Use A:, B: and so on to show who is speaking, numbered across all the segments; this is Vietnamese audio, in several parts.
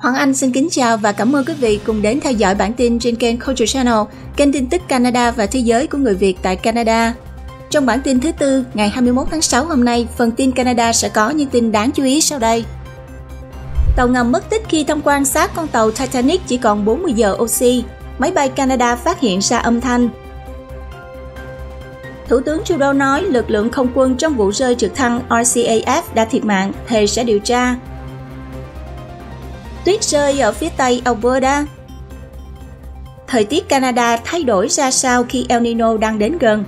A: Hoàng Anh xin kính chào và cảm ơn quý vị cùng đến theo dõi bản tin trên kênh Culture Channel, kênh tin tức Canada và thế giới của người Việt tại Canada. Trong bản tin thứ tư, ngày 21 tháng 6 hôm nay, phần tin Canada sẽ có những tin đáng chú ý sau đây. Tàu ngầm mất tích khi thông quan sát con tàu Titanic chỉ còn 40 giờ oxy. Máy bay Canada phát hiện ra âm thanh. Thủ tướng Trudeau nói lực lượng không quân trong vụ rơi trực thăng RCAF đã thiệt mạng, thề sẽ điều tra tuyết rơi ở phía tây Alberta. Thời tiết Canada thay đổi ra sao khi El Nino đang đến gần?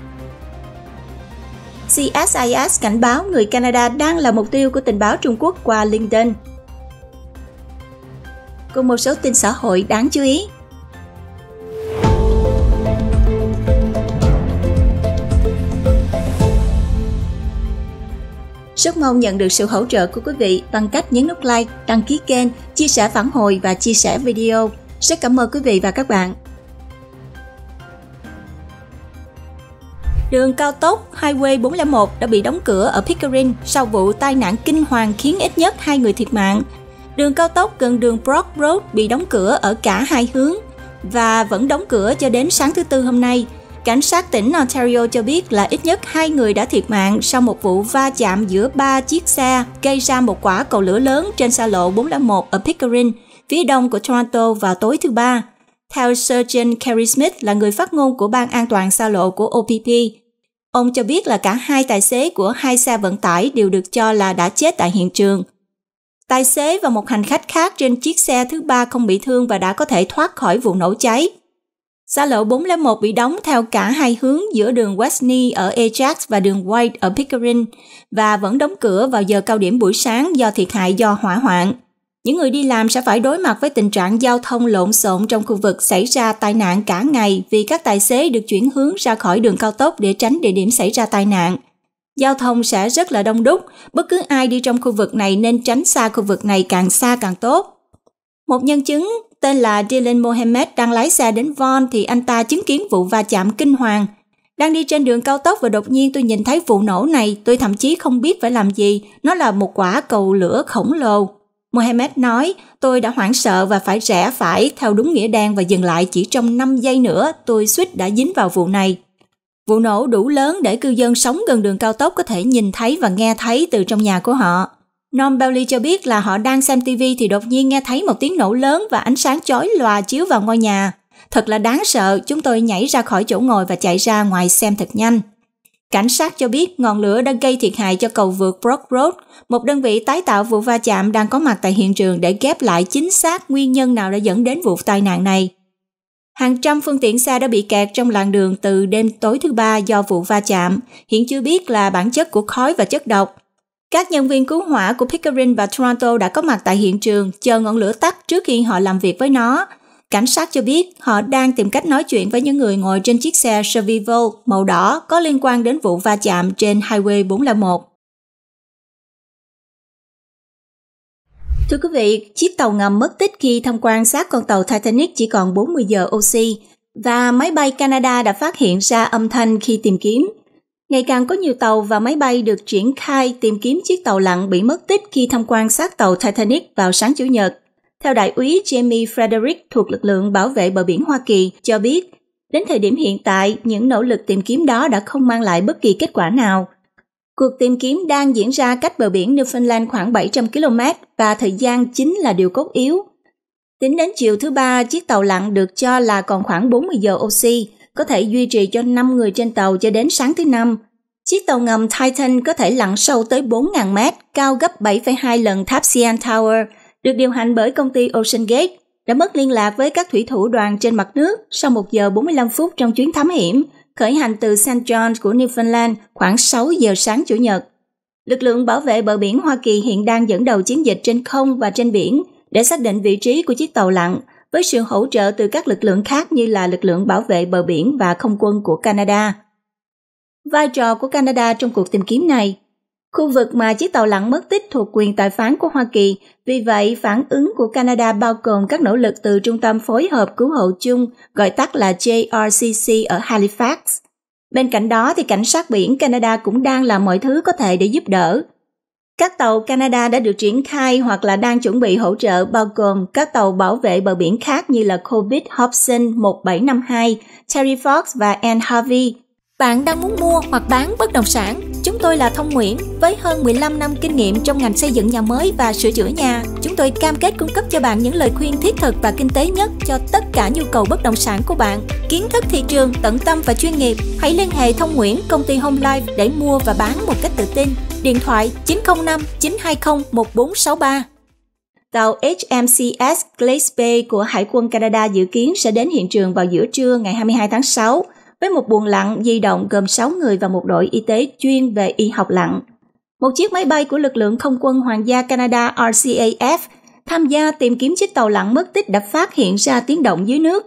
A: CSIS cảnh báo người Canada đang là mục tiêu của tình báo Trung Quốc qua LinkedIn. Cùng một số tin xã hội đáng chú ý, Rất mong nhận được sự hỗ trợ của quý vị bằng cách nhấn nút like, đăng ký kênh, chia sẻ phản hồi và chia sẻ video. Rất cảm ơn quý vị và các bạn. Đường cao tốc Highway 401 đã bị đóng cửa ở Pickering sau vụ tai nạn kinh hoàng khiến ít nhất hai người thiệt mạng. Đường cao tốc gần đường Brock Road bị đóng cửa ở cả hai hướng và vẫn đóng cửa cho đến sáng thứ tư hôm nay – Cảnh sát tỉnh Ontario cho biết là ít nhất hai người đã thiệt mạng sau một vụ va chạm giữa ba chiếc xe gây ra một quả cầu lửa lớn trên xa lộ 401 ở Pickering, phía đông của Toronto vào tối thứ Ba. Theo Surgeon Kerry Smith là người phát ngôn của Ban An toàn xa lộ của OPP, ông cho biết là cả hai tài xế của hai xe vận tải đều được cho là đã chết tại hiện trường. Tài xế và một hành khách khác trên chiếc xe thứ ba không bị thương và đã có thể thoát khỏi vụ nổ cháy. Xa lộ 401 bị đóng theo cả hai hướng giữa đường Westney ở Ajax và đường White ở Pickering và vẫn đóng cửa vào giờ cao điểm buổi sáng do thiệt hại do hỏa hoạn. Những người đi làm sẽ phải đối mặt với tình trạng giao thông lộn xộn trong khu vực xảy ra tai nạn cả ngày vì các tài xế được chuyển hướng ra khỏi đường cao tốc để tránh địa điểm xảy ra tai nạn. Giao thông sẽ rất là đông đúc, bất cứ ai đi trong khu vực này nên tránh xa khu vực này càng xa càng tốt. Một nhân chứng tên là Dylan Mohammed đang lái xe đến Von thì anh ta chứng kiến vụ va chạm kinh hoàng. Đang đi trên đường cao tốc và đột nhiên tôi nhìn thấy vụ nổ này, tôi thậm chí không biết phải làm gì, nó là một quả cầu lửa khổng lồ. Mohammed nói, tôi đã hoảng sợ và phải rẽ phải theo đúng nghĩa đen và dừng lại chỉ trong 5 giây nữa, tôi suýt đã dính vào vụ này. Vụ nổ đủ lớn để cư dân sống gần đường cao tốc có thể nhìn thấy và nghe thấy từ trong nhà của họ. Nom Bailey cho biết là họ đang xem TV thì đột nhiên nghe thấy một tiếng nổ lớn và ánh sáng chói lòa chiếu vào ngôi nhà. Thật là đáng sợ, chúng tôi nhảy ra khỏi chỗ ngồi và chạy ra ngoài xem thật nhanh. Cảnh sát cho biết ngọn lửa đã gây thiệt hại cho cầu vượt Brock Road, một đơn vị tái tạo vụ va chạm đang có mặt tại hiện trường để ghép lại chính xác nguyên nhân nào đã dẫn đến vụ tai nạn này. Hàng trăm phương tiện xe đã bị kẹt trong làn đường từ đêm tối thứ ba do vụ va chạm. Hiện chưa biết là bản chất của khói và chất độc, các nhân viên cứu hỏa của Pickering và Toronto đã có mặt tại hiện trường chờ ngọn lửa tắt trước khi họ làm việc với nó. Cảnh sát cho biết họ đang tìm cách nói chuyện với những người ngồi trên chiếc xe survivo màu đỏ có liên quan đến vụ va chạm trên Highway 401. Thưa quý vị, chiếc tàu ngầm mất tích khi tham quan sát con tàu Titanic chỉ còn 40 giờ oxy và máy bay Canada đã phát hiện ra âm thanh khi tìm kiếm. Ngày càng có nhiều tàu và máy bay được triển khai tìm kiếm chiếc tàu lặn bị mất tích khi tham quan sát tàu Titanic vào sáng Chủ nhật. Theo đại úy Jamie Frederick thuộc lực lượng bảo vệ bờ biển Hoa Kỳ cho biết, đến thời điểm hiện tại, những nỗ lực tìm kiếm đó đã không mang lại bất kỳ kết quả nào. Cuộc tìm kiếm đang diễn ra cách bờ biển Newfoundland khoảng 700 km và thời gian chính là điều cốt yếu. Tính đến chiều thứ ba, chiếc tàu lặn được cho là còn khoảng 40 giờ oxy, có thể duy trì cho 5 người trên tàu cho đến sáng thứ năm. Chiếc tàu ngầm Titan có thể lặn sâu tới 4.000 mét, cao gấp 7,2 lần tháp CN Tower, được điều hành bởi công ty Ocean Gate, đã mất liên lạc với các thủy thủ đoàn trên mặt nước sau 1 giờ 45 phút trong chuyến thám hiểm, khởi hành từ St. John của Newfoundland khoảng 6 giờ sáng Chủ nhật. Lực lượng bảo vệ bờ biển Hoa Kỳ hiện đang dẫn đầu chiến dịch trên không và trên biển để xác định vị trí của chiếc tàu lặn – với sự hỗ trợ từ các lực lượng khác như là lực lượng bảo vệ bờ biển và không quân của Canada. Vai trò của Canada trong cuộc tìm kiếm này Khu vực mà chiếc tàu lặn mất tích thuộc quyền tài phán của Hoa Kỳ, vì vậy phản ứng của Canada bao gồm các nỗ lực từ Trung tâm Phối hợp Cứu hộ chung, gọi tắt là JRCC ở Halifax. Bên cạnh đó thì cảnh sát biển Canada cũng đang làm mọi thứ có thể để giúp đỡ, các tàu Canada đã được triển khai hoặc là đang chuẩn bị hỗ trợ bao gồm các tàu bảo vệ bờ biển khác như là Covid Hobson 1752, Terry Fox và Anne Harvey. Bạn đang muốn mua hoặc bán bất động sản? Chúng tôi là Thông Nguyễn với hơn 15 năm kinh nghiệm trong ngành xây dựng nhà mới và sửa chữa nhà. Chúng tôi cam kết cung cấp cho bạn những lời khuyên thiết thực và kinh tế nhất cho tất cả nhu cầu bất động sản của bạn. Kiến thức thị trường, tận tâm và chuyên nghiệp. Hãy liên hệ Thông Nguyễn, công ty Home Life để mua và bán một cách tự tin. Điện thoại 905 920 1463 tàu HMCS Glace Bay của Hải quân Canada dự kiến sẽ đến hiện trường vào giữa trưa ngày 22 tháng 6 với một buồng lặn di động gồm 6 người và một đội y tế chuyên về y học lặn. Một chiếc máy bay của lực lượng không quân Hoàng gia Canada RCAF tham gia tìm kiếm chiếc tàu lặn mất tích đã phát hiện ra tiếng động dưới nước.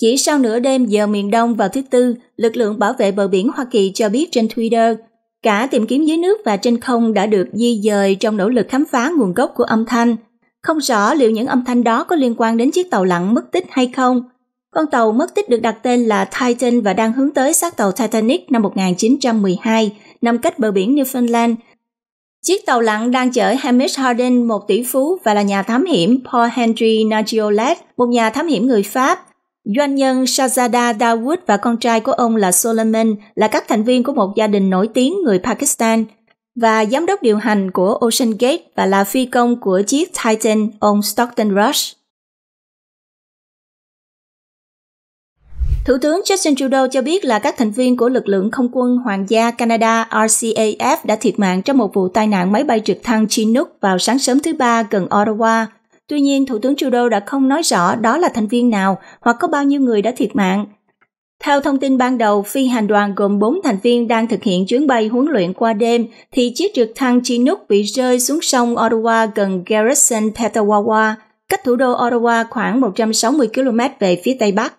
A: Chỉ sau nửa đêm giờ miền Đông vào thứ Tư, lực lượng bảo vệ bờ biển Hoa Kỳ cho biết trên Twitter, cả tìm kiếm dưới nước và trên không đã được di dời trong nỗ lực khám phá nguồn gốc của âm thanh. Không rõ liệu những âm thanh đó có liên quan đến chiếc tàu lặn mất tích hay không – con tàu mất tích được đặt tên là Titan và đang hướng tới xác tàu Titanic năm 1912, nằm cách bờ biển Newfoundland. Chiếc tàu lặn đang chở Hamish Harden, một tỷ phú và là nhà thám hiểm Paul Henry Nagiolet, một nhà thám hiểm người Pháp. Doanh nhân Shazada Dawood và con trai của ông là Solomon là các thành viên của một gia đình nổi tiếng người Pakistan và giám đốc điều hành của Ocean Gate và là phi công của chiếc Titan, ông Stockton Rush. Thủ tướng Justin Trudeau cho biết là các thành viên của lực lượng không quân Hoàng gia Canada RCAF đã thiệt mạng trong một vụ tai nạn máy bay trực thăng Chinook vào sáng sớm thứ Ba gần Ottawa. Tuy nhiên, Thủ tướng Trudeau đã không nói rõ đó là thành viên nào hoặc có bao nhiêu người đã thiệt mạng. Theo thông tin ban đầu, phi hành đoàn gồm 4 thành viên đang thực hiện chuyến bay huấn luyện qua đêm, thì chiếc trực thăng Chinook bị rơi xuống sông Ottawa gần Garrison, Petawawa, cách thủ đô Ottawa khoảng 160 km về phía tây bắc.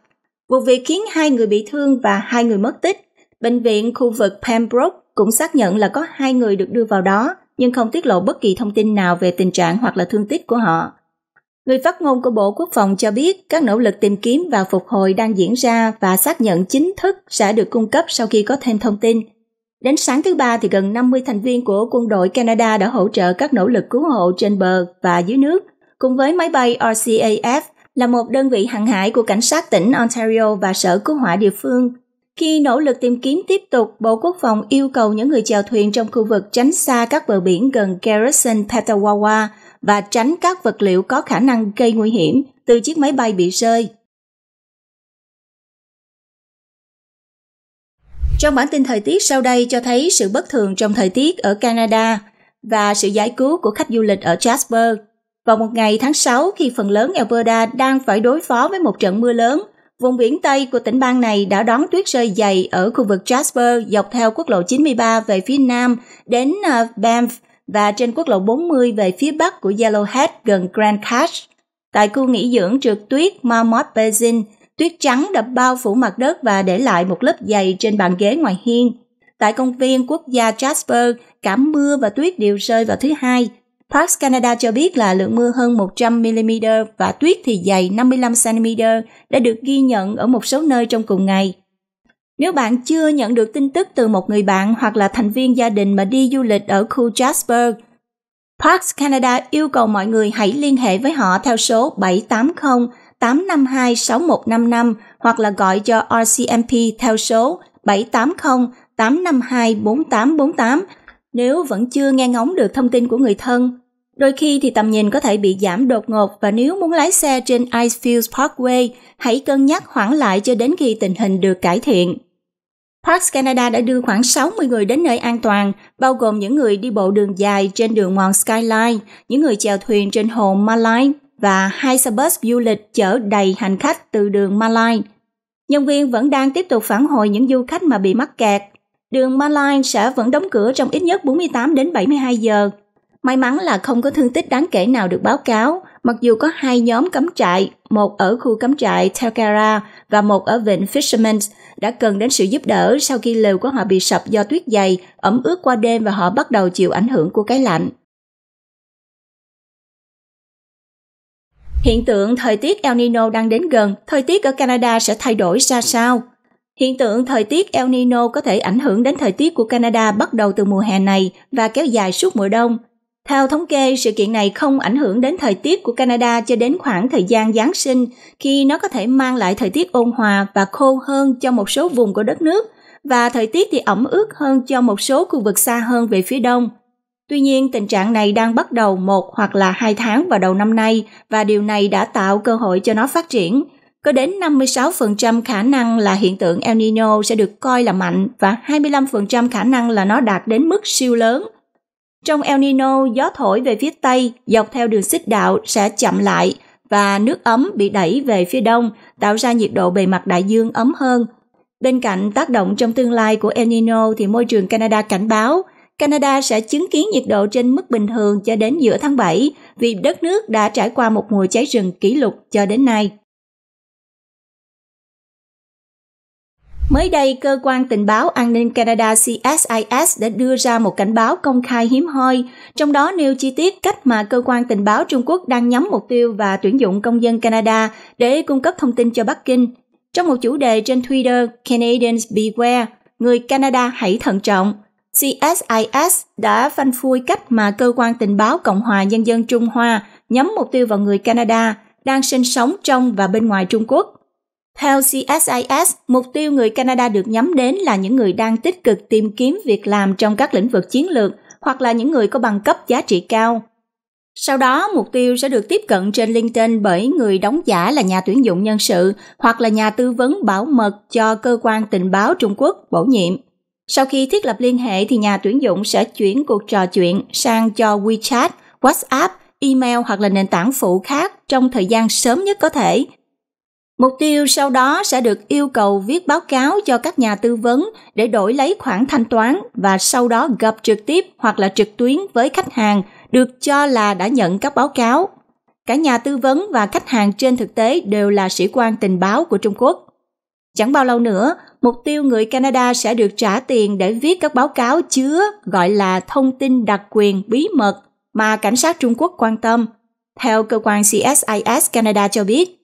A: Vụ việc khiến hai người bị thương và hai người mất tích. Bệnh viện khu vực Pembroke cũng xác nhận là có hai người được đưa vào đó, nhưng không tiết lộ bất kỳ thông tin nào về tình trạng hoặc là thương tích của họ. Người phát ngôn của Bộ Quốc phòng cho biết các nỗ lực tìm kiếm và phục hồi đang diễn ra và xác nhận chính thức sẽ được cung cấp sau khi có thêm thông tin. Đến sáng thứ ba thì gần 50 thành viên của quân đội Canada đã hỗ trợ các nỗ lực cứu hộ trên bờ và dưới nước, cùng với máy bay RCAF là một đơn vị hàng hải của cảnh sát tỉnh Ontario và sở cứu hỏa địa phương. Khi nỗ lực tìm kiếm tiếp tục, Bộ Quốc phòng yêu cầu những người chèo thuyền trong khu vực tránh xa các bờ biển gần Garrison Petawawa và tránh các vật liệu có khả năng gây nguy hiểm từ chiếc máy bay bị rơi. Trong bản tin thời tiết sau đây cho thấy sự bất thường trong thời tiết ở Canada và sự giải cứu của khách du lịch ở Jasper. Vào một ngày tháng 6 khi phần lớn Alberta đang phải đối phó với một trận mưa lớn, vùng biển Tây của tỉnh bang này đã đón tuyết rơi dày ở khu vực Jasper dọc theo quốc lộ 93 về phía nam đến ờ, Banff và trên quốc lộ 40 về phía bắc của Yellowhead gần Grand Cache. Tại khu nghỉ dưỡng trượt tuyết Marmot Basin, tuyết trắng đập bao phủ mặt đất và để lại một lớp dày trên bàn ghế ngoài hiên. Tại công viên quốc gia Jasper, cả mưa và tuyết đều rơi vào thứ hai, Parks Canada cho biết là lượng mưa hơn 100mm và tuyết thì dày 55cm đã được ghi nhận ở một số nơi trong cùng ngày. Nếu bạn chưa nhận được tin tức từ một người bạn hoặc là thành viên gia đình mà đi du lịch ở khu Jasper, Parks Canada yêu cầu mọi người hãy liên hệ với họ theo số 780 852 6155 hoặc là gọi cho RCMP theo số 780 852 4848 nếu vẫn chưa nghe ngóng được thông tin của người thân. Đôi khi thì tầm nhìn có thể bị giảm đột ngột và nếu muốn lái xe trên Icefields Parkway, hãy cân nhắc hoãn lại cho đến khi tình hình được cải thiện. Parks Canada đã đưa khoảng 60 người đến nơi an toàn, bao gồm những người đi bộ đường dài trên đường mòn Skyline, những người chèo thuyền trên hồ Malai và hai xe bus du lịch chở đầy hành khách từ đường Malai. Nhân viên vẫn đang tiếp tục phản hồi những du khách mà bị mắc kẹt Đường Maline sẽ vẫn đóng cửa trong ít nhất 48 đến 72 giờ. May mắn là không có thương tích đáng kể nào được báo cáo, mặc dù có hai nhóm cắm trại, một ở khu cắm trại Telkara và một ở vịnh Fisherman's đã cần đến sự giúp đỡ sau khi lều của họ bị sập do tuyết dày, ẩm ướt qua đêm và họ bắt đầu chịu ảnh hưởng của cái lạnh. Hiện tượng thời tiết El Nino đang đến gần, thời tiết ở Canada sẽ thay đổi ra sao? Hiện tượng thời tiết El Nino có thể ảnh hưởng đến thời tiết của Canada bắt đầu từ mùa hè này và kéo dài suốt mùa đông. Theo thống kê, sự kiện này không ảnh hưởng đến thời tiết của Canada cho đến khoảng thời gian Giáng sinh, khi nó có thể mang lại thời tiết ôn hòa và khô hơn cho một số vùng của đất nước, và thời tiết thì ẩm ướt hơn cho một số khu vực xa hơn về phía đông. Tuy nhiên, tình trạng này đang bắt đầu một hoặc là hai tháng vào đầu năm nay và điều này đã tạo cơ hội cho nó phát triển, có đến 56% khả năng là hiện tượng El Nino sẽ được coi là mạnh và 25% khả năng là nó đạt đến mức siêu lớn. Trong El Nino, gió thổi về phía Tây dọc theo đường xích đạo sẽ chậm lại và nước ấm bị đẩy về phía đông, tạo ra nhiệt độ bề mặt đại dương ấm hơn. Bên cạnh tác động trong tương lai của El Nino thì môi trường Canada cảnh báo Canada sẽ chứng kiến nhiệt độ trên mức bình thường cho đến giữa tháng 7 vì đất nước đã trải qua một mùa cháy rừng kỷ lục cho đến nay. Mới đây, cơ quan tình báo an ninh Canada CSIS đã đưa ra một cảnh báo công khai hiếm hoi, trong đó nêu chi tiết cách mà cơ quan tình báo Trung Quốc đang nhắm mục tiêu và tuyển dụng công dân Canada để cung cấp thông tin cho Bắc Kinh. Trong một chủ đề trên Twitter Canadians Beware, người Canada hãy thận trọng, CSIS đã phanh phui cách mà cơ quan tình báo Cộng hòa Nhân dân Trung Hoa nhắm mục tiêu vào người Canada đang sinh sống trong và bên ngoài Trung Quốc – theo CSIS, mục tiêu người Canada được nhắm đến là những người đang tích cực tìm kiếm việc làm trong các lĩnh vực chiến lược hoặc là những người có bằng cấp giá trị cao. Sau đó, mục tiêu sẽ được tiếp cận trên LinkedIn bởi người đóng giả là nhà tuyển dụng nhân sự hoặc là nhà tư vấn bảo mật cho cơ quan tình báo Trung Quốc bổ nhiệm. Sau khi thiết lập liên hệ thì nhà tuyển dụng sẽ chuyển cuộc trò chuyện sang cho WeChat, WhatsApp, email hoặc là nền tảng phụ khác trong thời gian sớm nhất có thể Mục tiêu sau đó sẽ được yêu cầu viết báo cáo cho các nhà tư vấn để đổi lấy khoản thanh toán và sau đó gặp trực tiếp hoặc là trực tuyến với khách hàng được cho là đã nhận các báo cáo. Cả nhà tư vấn và khách hàng trên thực tế đều là sĩ quan tình báo của Trung Quốc. Chẳng bao lâu nữa, mục tiêu người Canada sẽ được trả tiền để viết các báo cáo chứa gọi là thông tin đặc quyền bí mật mà cảnh sát Trung Quốc quan tâm. Theo cơ quan CSIS Canada cho biết,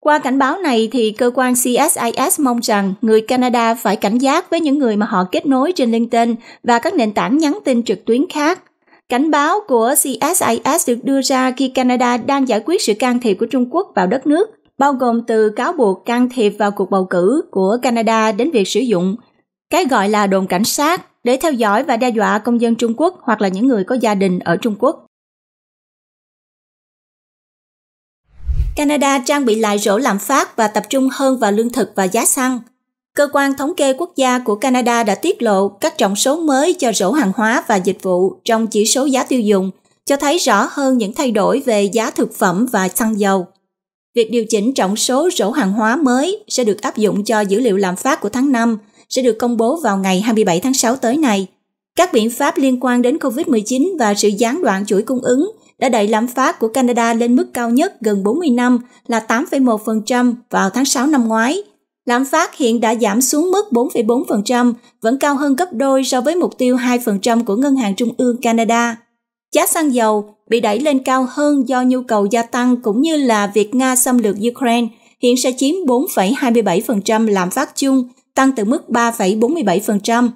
A: qua cảnh báo này thì cơ quan CSIS mong rằng người Canada phải cảnh giác với những người mà họ kết nối trên LinkedIn và các nền tảng nhắn tin trực tuyến khác. Cảnh báo của CSIS được đưa ra khi Canada đang giải quyết sự can thiệp của Trung Quốc vào đất nước, bao gồm từ cáo buộc can thiệp vào cuộc bầu cử của Canada đến việc sử dụng cái gọi là đồn cảnh sát để theo dõi và đe dọa công dân Trung Quốc hoặc là những người có gia đình ở Trung Quốc. Canada trang bị lại rổ lạm phát và tập trung hơn vào lương thực và giá xăng. Cơ quan thống kê quốc gia của Canada đã tiết lộ các trọng số mới cho rổ hàng hóa và dịch vụ trong chỉ số giá tiêu dùng, cho thấy rõ hơn những thay đổi về giá thực phẩm và xăng dầu. Việc điều chỉnh trọng số rổ hàng hóa mới sẽ được áp dụng cho dữ liệu lạm phát của tháng 5, sẽ được công bố vào ngày 27 tháng 6 tới này. Các biện pháp liên quan đến COVID-19 và sự gián đoạn chuỗi cung ứng đã đẩy lạm phát của Canada lên mức cao nhất gần 40 năm là 8,1% vào tháng 6 năm ngoái. Lạm phát hiện đã giảm xuống mức 4,4%, vẫn cao hơn gấp đôi so với mục tiêu 2% của Ngân hàng Trung ương Canada. Giá xăng dầu bị đẩy lên cao hơn do nhu cầu gia tăng cũng như là việc Nga xâm lược Ukraine hiện sẽ chiếm 4,27% lạm phát chung, tăng từ mức 3,47%.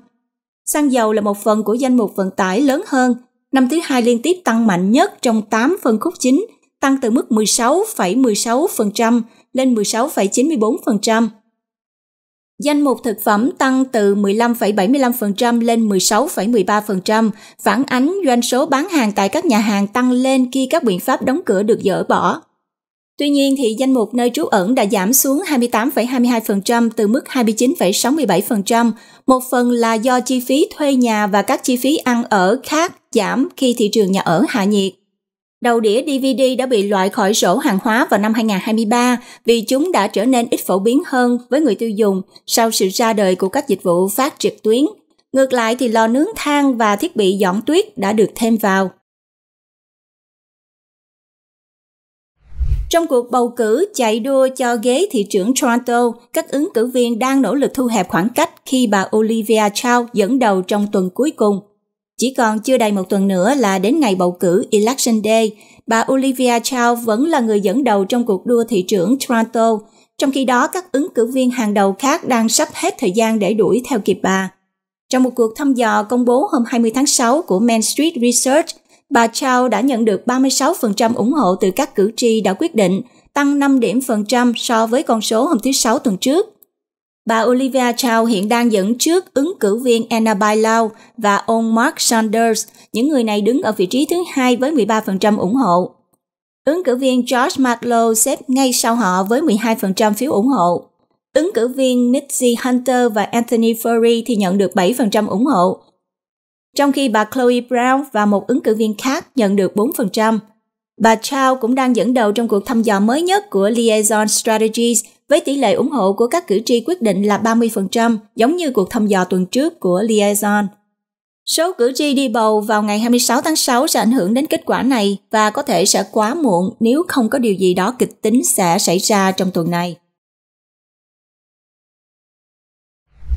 A: Xăng dầu là một phần của danh mục vận tải lớn hơn năm thứ hai liên tiếp tăng mạnh nhất trong 8 phân khúc chính, tăng từ mức 16,16% lên 16,94%. Danh mục thực phẩm tăng từ 15,75% lên 16,13%, phản ánh doanh số bán hàng tại các nhà hàng tăng lên khi các biện pháp đóng cửa được dỡ bỏ. Tuy nhiên thì danh mục nơi trú ẩn đã giảm xuống 28,22% từ mức 29,67%, một phần là do chi phí thuê nhà và các chi phí ăn ở khác giảm khi thị trường nhà ở hạ nhiệt. Đầu đĩa DVD đã bị loại khỏi sổ hàng hóa vào năm 2023 vì chúng đã trở nên ít phổ biến hơn với người tiêu dùng sau sự ra đời của các dịch vụ phát trực tuyến. Ngược lại thì lò nướng than và thiết bị dọn tuyết đã được thêm vào. Trong cuộc bầu cử chạy đua cho ghế thị trưởng Toronto, các ứng cử viên đang nỗ lực thu hẹp khoảng cách khi bà Olivia Chow dẫn đầu trong tuần cuối cùng. Chỉ còn chưa đầy một tuần nữa là đến ngày bầu cử Election Day, bà Olivia Chow vẫn là người dẫn đầu trong cuộc đua thị trưởng Toronto, trong khi đó các ứng cử viên hàng đầu khác đang sắp hết thời gian để đuổi theo kịp bà. Trong một cuộc thăm dò công bố hôm 20 tháng 6 của Main Street Research, bà Chow đã nhận được 36% ủng hộ từ các cử tri đã quyết định, tăng 5 điểm phần trăm so với con số hôm thứ Sáu tuần trước. Bà Olivia Chow hiện đang dẫn trước ứng cử viên Anna Bailao và ông Mark Sanders, những người này đứng ở vị trí thứ hai với 13% ủng hộ. Ứng cử viên George Matlow xếp ngay sau họ với 12% phiếu ủng hộ. Ứng cử viên Mitzi Hunter và Anthony Furry thì nhận được 7% ủng hộ. Trong khi bà Chloe Brown và một ứng cử viên khác nhận được 4%. Bà Chow cũng đang dẫn đầu trong cuộc thăm dò mới nhất của Liaison Strategies với tỷ lệ ủng hộ của các cử tri quyết định là 30%, giống như cuộc thăm dò tuần trước của Liaison. Số cử tri đi bầu vào ngày 26 tháng 6 sẽ ảnh hưởng đến kết quả này và có thể sẽ quá muộn nếu không có điều gì đó kịch tính sẽ xảy ra trong tuần này.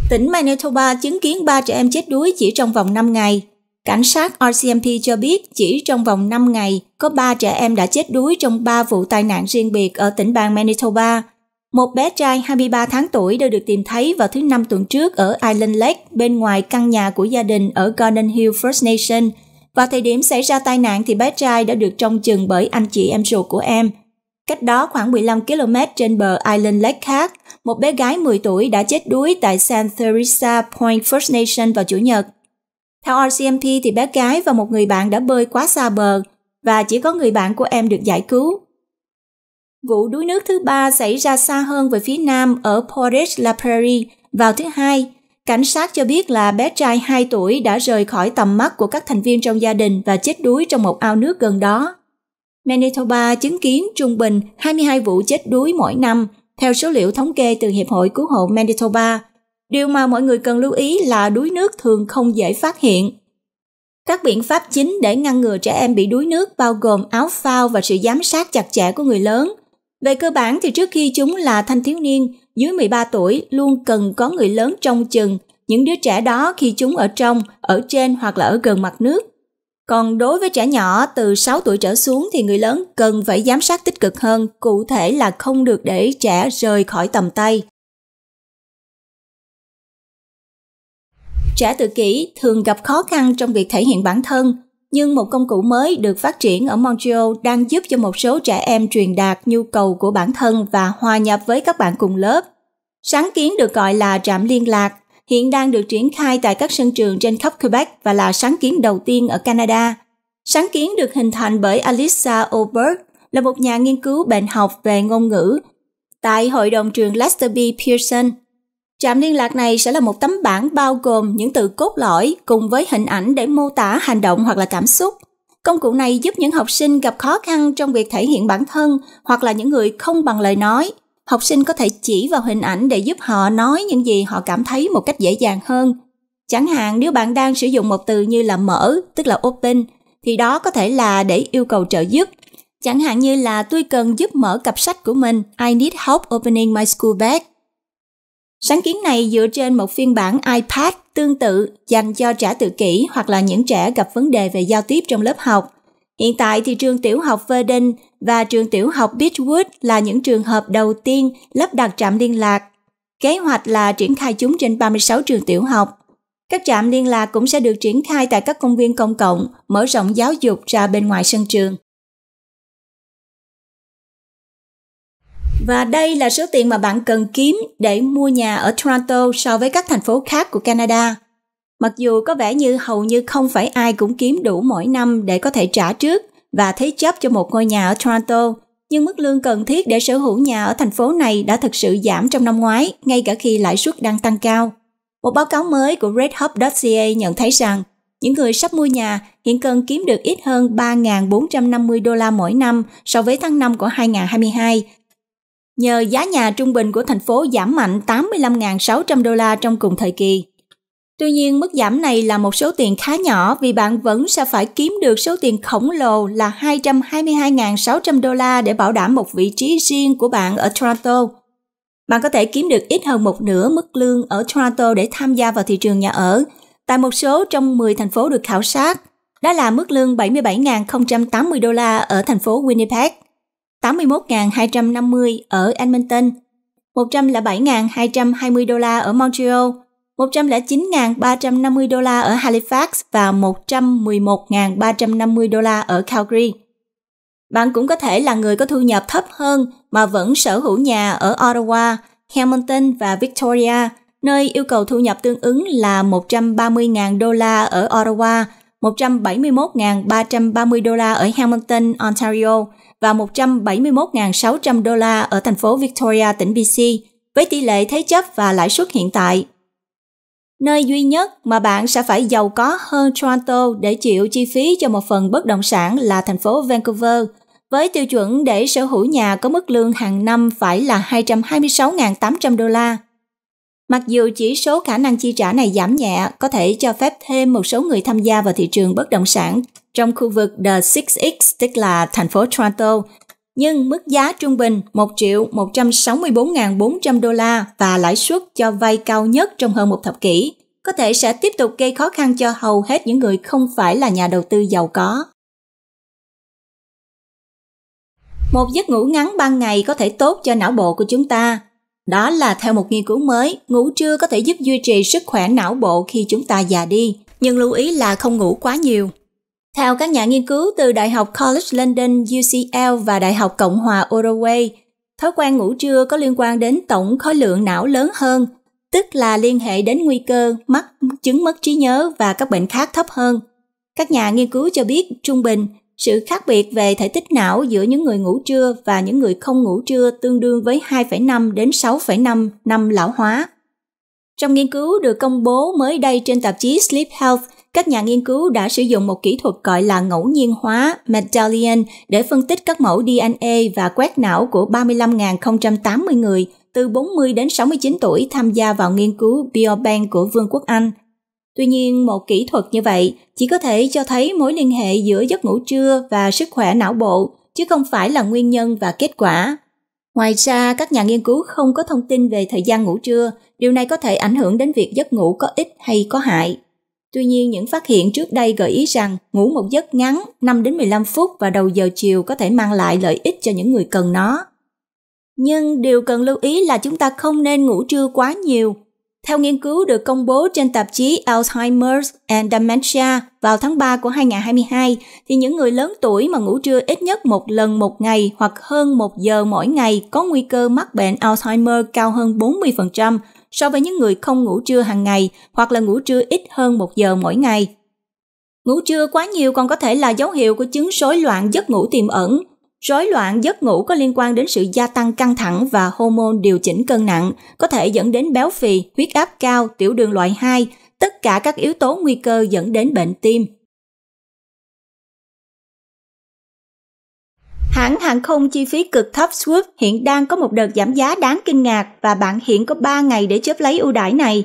A: Tỉnh Manitoba chứng kiến 3 trẻ em chết đuối chỉ trong vòng 5 ngày. Cảnh sát RCMP cho biết chỉ trong vòng 5 ngày có 3 trẻ em đã chết đuối trong 3 vụ tai nạn riêng biệt ở tỉnh bang Manitoba – một bé trai 23 tháng tuổi đã được tìm thấy vào thứ Năm tuần trước ở Island Lake bên ngoài căn nhà của gia đình ở Garden Hill First Nation. Vào thời điểm xảy ra tai nạn thì bé trai đã được trông chừng bởi anh chị em ruột của em. Cách đó khoảng 15 km trên bờ Island Lake khác, một bé gái 10 tuổi đã chết đuối tại San Theresa Point First Nation vào Chủ nhật. Theo RCMP thì bé gái và một người bạn đã bơi quá xa bờ và chỉ có người bạn của em được giải cứu. Vụ đuối nước thứ ba xảy ra xa hơn về phía nam ở Portage La Prairie vào thứ hai. Cảnh sát cho biết là bé trai 2 tuổi đã rời khỏi tầm mắt của các thành viên trong gia đình và chết đuối trong một ao nước gần đó. Manitoba chứng kiến trung bình 22 vụ chết đuối mỗi năm, theo số liệu thống kê từ Hiệp hội Cứu hộ Manitoba. Điều mà mọi người cần lưu ý là đuối nước thường không dễ phát hiện. Các biện pháp chính để ngăn ngừa trẻ em bị đuối nước bao gồm áo phao và sự giám sát chặt chẽ của người lớn – về cơ bản thì trước khi chúng là thanh thiếu niên, dưới 13 tuổi luôn cần có người lớn trong chừng những đứa trẻ đó khi chúng ở trong, ở trên hoặc là ở gần mặt nước. Còn đối với trẻ nhỏ từ 6 tuổi trở xuống thì người lớn cần phải giám sát tích cực hơn, cụ thể là không được để trẻ rời khỏi tầm tay. Trẻ tự kỷ thường gặp khó khăn trong việc thể hiện bản thân, nhưng một công cụ mới được phát triển ở Montreal đang giúp cho một số trẻ em truyền đạt nhu cầu của bản thân và hòa nhập với các bạn cùng lớp. Sáng kiến được gọi là trạm liên lạc, hiện đang được triển khai tại các sân trường trên khắp Quebec và là sáng kiến đầu tiên ở Canada. Sáng kiến được hình thành bởi Alyssa Oberg, là một nhà nghiên cứu bệnh học về ngôn ngữ tại Hội đồng trường Lester B. Pearson – Trạm liên lạc này sẽ là một tấm bảng bao gồm những từ cốt lõi cùng với hình ảnh để mô tả hành động hoặc là cảm xúc. Công cụ này giúp những học sinh gặp khó khăn trong việc thể hiện bản thân hoặc là những người không bằng lời nói. Học sinh có thể chỉ vào hình ảnh để giúp họ nói những gì họ cảm thấy một cách dễ dàng hơn. Chẳng hạn nếu bạn đang sử dụng một từ như là mở, tức là open, thì đó có thể là để yêu cầu trợ giúp. Chẳng hạn như là tôi cần giúp mở cặp sách của mình, I need help opening my school bag Sáng kiến này dựa trên một phiên bản iPad tương tự dành cho trẻ tự kỷ hoặc là những trẻ gặp vấn đề về giao tiếp trong lớp học. Hiện tại thì trường tiểu học Verdon và trường tiểu học Beechwood là những trường hợp đầu tiên lắp đặt trạm liên lạc. Kế hoạch là triển khai chúng trên 36 trường tiểu học. Các trạm liên lạc cũng sẽ được triển khai tại các công viên công cộng, mở rộng giáo dục ra bên ngoài sân trường. Và đây là số tiền mà bạn cần kiếm để mua nhà ở Toronto so với các thành phố khác của Canada. Mặc dù có vẻ như hầu như không phải ai cũng kiếm đủ mỗi năm để có thể trả trước và thế chấp cho một ngôi nhà ở Toronto, nhưng mức lương cần thiết để sở hữu nhà ở thành phố này đã thực sự giảm trong năm ngoái, ngay cả khi lãi suất đang tăng cao. Một báo cáo mới của RedHub.ca nhận thấy rằng những người sắp mua nhà hiện cần kiếm được ít hơn 3.450 đô la mỗi năm so với tháng 5 của 2022 nhờ giá nhà trung bình của thành phố giảm mạnh 85.600 đô la trong cùng thời kỳ. Tuy nhiên, mức giảm này là một số tiền khá nhỏ vì bạn vẫn sẽ phải kiếm được số tiền khổng lồ là 222.600 đô la để bảo đảm một vị trí riêng của bạn ở Toronto. Bạn có thể kiếm được ít hơn một nửa mức lương ở Toronto để tham gia vào thị trường nhà ở tại một số trong 10 thành phố được khảo sát. Đó là mức lương 77.080 đô la ở thành phố Winnipeg 81.250 ở Edmonton, 107.220 đô la ở Montreal, 109.350 đô la ở Halifax và 111.350 đô la ở Calgary. Bạn cũng có thể là người có thu nhập thấp hơn mà vẫn sở hữu nhà ở Ottawa, Hamilton và Victoria, nơi yêu cầu thu nhập tương ứng là 130.000 đô la ở Ottawa, 171.330 đô la ở Hamilton, Ontario và 171.600 đô la ở thành phố Victoria, tỉnh BC, với tỷ lệ thế chấp và lãi suất hiện tại. Nơi duy nhất mà bạn sẽ phải giàu có hơn Toronto để chịu chi phí cho một phần bất động sản là thành phố Vancouver, với tiêu chuẩn để sở hữu nhà có mức lương hàng năm phải là 226.800 đô la. Mặc dù chỉ số khả năng chi trả này giảm nhẹ có thể cho phép thêm một số người tham gia vào thị trường bất động sản trong khu vực The six x tức là thành phố Toronto, nhưng mức giá trung bình 1 triệu 164.400 đô la và lãi suất cho vay cao nhất trong hơn một thập kỷ có thể sẽ tiếp tục gây khó khăn cho hầu hết những người không phải là nhà đầu tư giàu có. Một giấc ngủ ngắn ban ngày có thể tốt cho não bộ của chúng ta. Đó là theo một nghiên cứu mới, ngủ trưa có thể giúp duy trì sức khỏe não bộ khi chúng ta già đi, nhưng lưu ý là không ngủ quá nhiều. Theo các nhà nghiên cứu từ Đại học College London UCL và Đại học Cộng hòa Uruguay, thói quen ngủ trưa có liên quan đến tổng khối lượng não lớn hơn, tức là liên hệ đến nguy cơ mắc chứng mất trí nhớ và các bệnh khác thấp hơn. Các nhà nghiên cứu cho biết trung bình, sự khác biệt về thể tích não giữa những người ngủ trưa và những người không ngủ trưa tương đương với 2,5 đến 6,5 năm lão hóa. Trong nghiên cứu được công bố mới đây trên tạp chí Sleep Health, các nhà nghiên cứu đã sử dụng một kỹ thuật gọi là ngẫu nhiên hóa Mendelian để phân tích các mẫu DNA và quét não của 35.080 người từ 40 đến 69 tuổi tham gia vào nghiên cứu Biobank của Vương quốc Anh. Tuy nhiên, một kỹ thuật như vậy chỉ có thể cho thấy mối liên hệ giữa giấc ngủ trưa và sức khỏe não bộ, chứ không phải là nguyên nhân và kết quả. Ngoài ra, các nhà nghiên cứu không có thông tin về thời gian ngủ trưa, điều này có thể ảnh hưởng đến việc giấc ngủ có ích hay có hại. Tuy nhiên, những phát hiện trước đây gợi ý rằng ngủ một giấc ngắn 5 đến 15 phút vào đầu giờ chiều có thể mang lại lợi ích cho những người cần nó. Nhưng điều cần lưu ý là chúng ta không nên ngủ trưa quá nhiều. Theo nghiên cứu được công bố trên tạp chí Alzheimer's and Dementia vào tháng 3 của 2022, thì những người lớn tuổi mà ngủ trưa ít nhất một lần một ngày hoặc hơn một giờ mỗi ngày có nguy cơ mắc bệnh Alzheimer cao hơn 40% so với những người không ngủ trưa hàng ngày hoặc là ngủ trưa ít hơn một giờ mỗi ngày. Ngủ trưa quá nhiều còn có thể là dấu hiệu của chứng rối loạn giấc ngủ tiềm ẩn. Rối loạn giấc ngủ có liên quan đến sự gia tăng căng thẳng và hormone điều chỉnh cân nặng, có thể dẫn đến béo phì, huyết áp cao, tiểu đường loại 2, tất cả các yếu tố nguy cơ dẫn đến bệnh tim. Hãng hàng không chi phí cực thấp Swift hiện đang có một đợt giảm giá đáng kinh ngạc và bạn hiện có 3 ngày để chớp lấy ưu đãi này.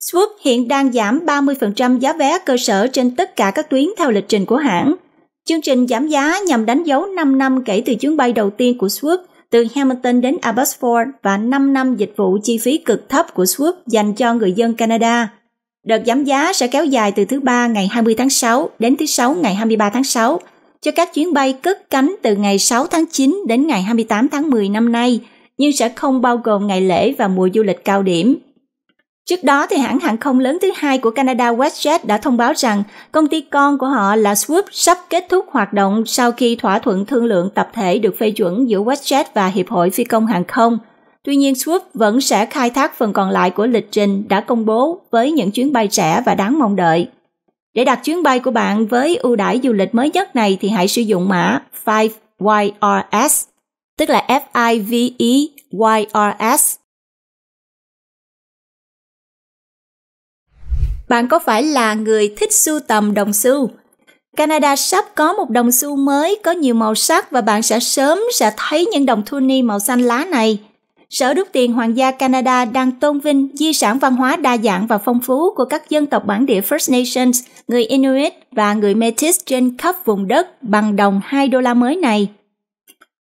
A: Swift hiện đang giảm 30% giá vé cơ sở trên tất cả các tuyến theo lịch trình của hãng. Chương trình giảm giá nhằm đánh dấu 5 năm kể từ chuyến bay đầu tiên của Swift từ Hamilton đến Abbotsford và 5 năm dịch vụ chi phí cực thấp của Swift dành cho người dân Canada. Đợt giảm giá sẽ kéo dài từ thứ ba ngày 20 tháng 6 đến thứ sáu ngày 23 tháng 6 cho các chuyến bay cất cánh từ ngày 6 tháng 9 đến ngày 28 tháng 10 năm nay, nhưng sẽ không bao gồm ngày lễ và mùa du lịch cao điểm. Trước đó, thì hãng hàng không lớn thứ hai của Canada WestJet đã thông báo rằng công ty con của họ là Swoop sắp kết thúc hoạt động sau khi thỏa thuận thương lượng tập thể được phê chuẩn giữa WestJet và Hiệp hội Phi công Hàng không. Tuy nhiên, Swoop vẫn sẽ khai thác phần còn lại của lịch trình đã công bố với những chuyến bay rẻ và đáng mong đợi. Để đặt chuyến bay của bạn với ưu đãi du lịch mới nhất này thì hãy sử dụng mã 5YRS, tức là F-I-V-E-Y-R-S. Bạn có phải là người thích sưu tầm đồng xu? Canada sắp có một đồng xu mới có nhiều màu sắc và bạn sẽ sớm sẽ thấy những đồng thuni màu xanh lá này. Sở Đúc Tiền Hoàng gia Canada đang tôn vinh di sản văn hóa đa dạng và phong phú của các dân tộc bản địa First Nations, người Inuit và người Métis trên khắp vùng đất bằng đồng 2 đô la mới này.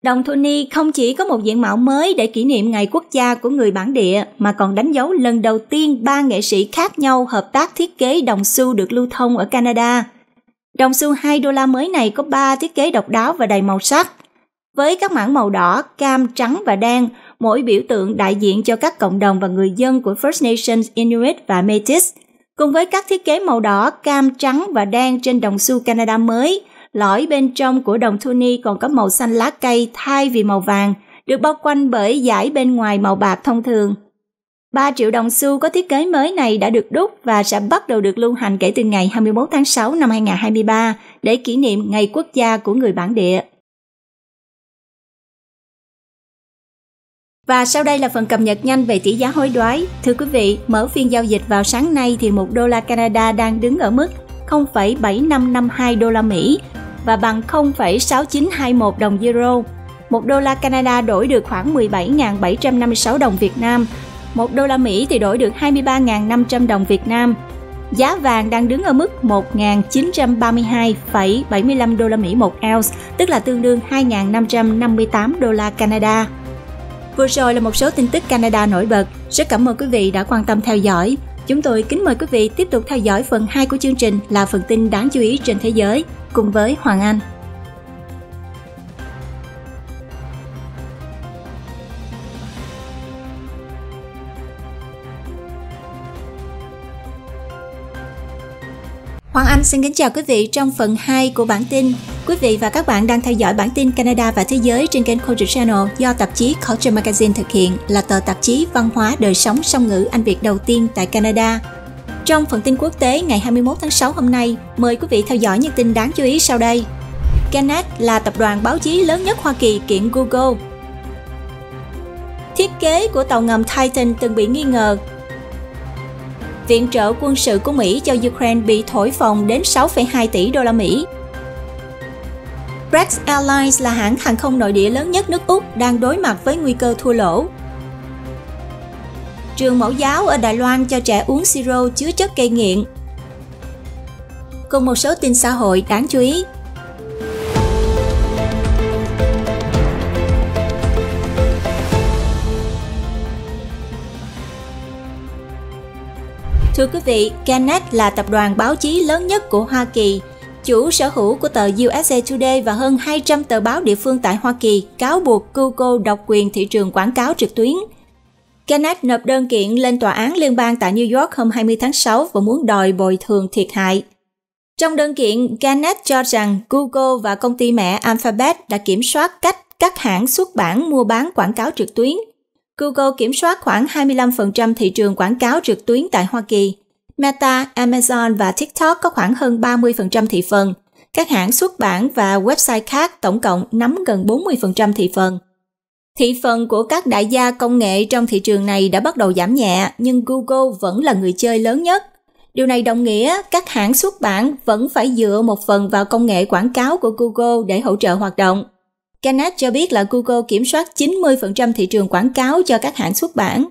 A: Đồng thô ni không chỉ có một diện mạo mới để kỷ niệm Ngày Quốc gia của người bản địa mà còn đánh dấu lần đầu tiên ba nghệ sĩ khác nhau hợp tác thiết kế đồng xu được lưu thông ở Canada. Đồng xu 2 đô la mới này có ba thiết kế độc đáo và đầy màu sắc. Với các mảng màu đỏ, cam, trắng và đen, mỗi biểu tượng đại diện cho các cộng đồng và người dân của First Nations Inuit và Métis, cùng với các thiết kế màu đỏ, cam, trắng và đen trên đồng xu Canada mới. Lõi bên trong của đồng Tony còn có màu xanh lá cây thay vì màu vàng, được bao quanh bởi dải bên ngoài màu bạc thông thường. 3 triệu đồng xu có thiết kế mới này đã được đúc và sẽ bắt đầu được lưu hành kể từ ngày 21 tháng 6 năm 2023 để kỷ niệm Ngày Quốc gia của người bản địa. Và sau đây là phần cập nhật nhanh về tỷ giá hối đoái. Thưa quý vị, mở phiên giao dịch vào sáng nay thì một đô la Canada đang đứng ở mức 0,7552 đô la Mỹ và bằng 0,6921 đồng euro. một đô la Canada đổi được khoảng 17.756 đồng Việt Nam. một đô la Mỹ thì đổi được 23.500 đồng Việt Nam. Giá vàng đang đứng ở mức 1.932,75 đô la Mỹ một ounce, tức là tương đương 2.558 đô la Canada. Vừa rồi là một số tin tức Canada nổi bật. Rất cảm ơn quý vị đã quan tâm theo dõi. Chúng tôi kính mời quý vị tiếp tục theo dõi phần 2 của chương trình là phần tin đáng chú ý trên thế giới cùng với Hoàng Anh. Hoàng Anh xin kính chào quý vị trong phần 2 của bản tin. Quý vị và các bạn đang theo dõi bản tin Canada và Thế giới trên kênh Culture Channel do tạp chí Culture Magazine thực hiện là tờ tạp chí văn hóa đời sống song ngữ Anh Việt đầu tiên tại Canada. Trong phần tin quốc tế ngày 21 tháng 6 hôm nay, mời quý vị theo dõi những tin đáng chú ý sau đây. Gannett là tập đoàn báo chí lớn nhất Hoa Kỳ kiện Google. Thiết kế của tàu ngầm Titan từng bị nghi ngờ viện trợ quân sự của Mỹ cho Ukraine bị thổi phồng đến 6,2 tỷ đô la Mỹ. Brex Airlines là hãng hàng không nội địa lớn nhất nước Úc đang đối mặt với nguy cơ thua lỗ. Trường mẫu giáo ở Đài Loan cho trẻ uống siro chứa chất gây nghiện. Cùng một số tin xã hội đáng chú ý, Thưa quý vị, Gannett là tập đoàn báo chí lớn nhất của Hoa Kỳ, chủ sở hữu của tờ USA Today và hơn 200 tờ báo địa phương tại Hoa Kỳ cáo buộc Google độc quyền thị trường quảng cáo trực tuyến. Gannett nộp đơn kiện lên tòa án liên bang tại New York hôm 20 tháng 6 và muốn đòi bồi thường thiệt hại. Trong đơn kiện, Gannett cho rằng Google và công ty mẹ Alphabet đã kiểm soát cách các hãng xuất bản mua bán quảng cáo trực tuyến – Google kiểm soát khoảng 25% thị trường quảng cáo trực tuyến tại Hoa Kỳ. Meta, Amazon và TikTok có khoảng hơn 30% thị phần. Các hãng xuất bản và website khác tổng cộng nắm gần 40% thị phần. Thị phần của các đại gia công nghệ trong thị trường này đã bắt đầu giảm nhẹ, nhưng Google vẫn là người chơi lớn nhất. Điều này đồng nghĩa các hãng xuất bản vẫn phải dựa một phần vào công nghệ quảng cáo của Google để hỗ trợ hoạt động. Ganet cho biết là Google kiểm soát 90% thị trường quảng cáo cho các hãng xuất bản.